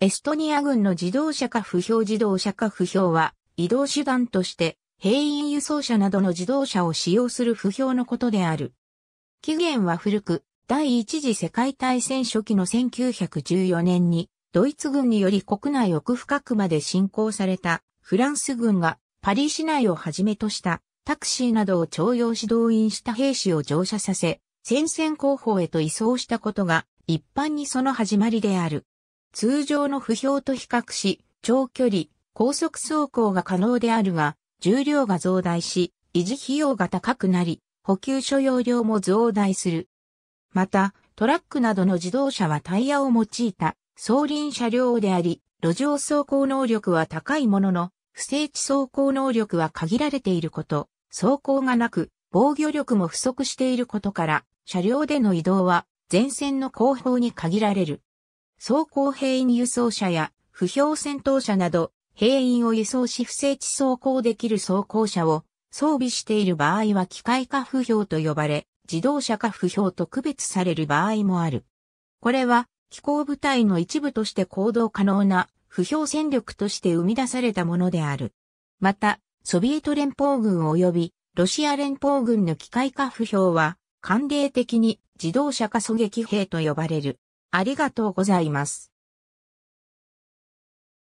エストニア軍の自動車か不評自動車か不評は、移動手段として、兵員輸送車などの自動車を使用する不評のことである。起源は古く、第一次世界大戦初期の1914年に、ドイツ軍により国内奥深くまで侵攻されたフランス軍がパリ市内をはじめとしたタクシーなどを徴用し動員した兵士を乗車させ、戦線後方へと移送したことが一般にその始まりである。通常の不評と比較し、長距離、高速走行が可能であるが、重量が増大し、維持費用が高くなり、補給所容量も増大する。また、トラックなどの自動車はタイヤを用いた送輪車両であり、路上走行能力は高いものの、不整地走行能力は限られていること、走行がなく、防御力も不足していることから、車両での移動は前線の後方に限られる。装甲兵員輸送車や不評戦闘車など、兵員を輸送し不正地走行できる装甲車を装備している場合は機械化不評と呼ばれ、自動車化不評と区別される場合もある。これは、機構部隊の一部として行動可能な不評戦力として生み出されたものである。また、ソビエト連邦軍及びロシア連邦軍の機械化不評は、慣例的に自動車化狙撃兵と呼ばれる。ありがとうございます。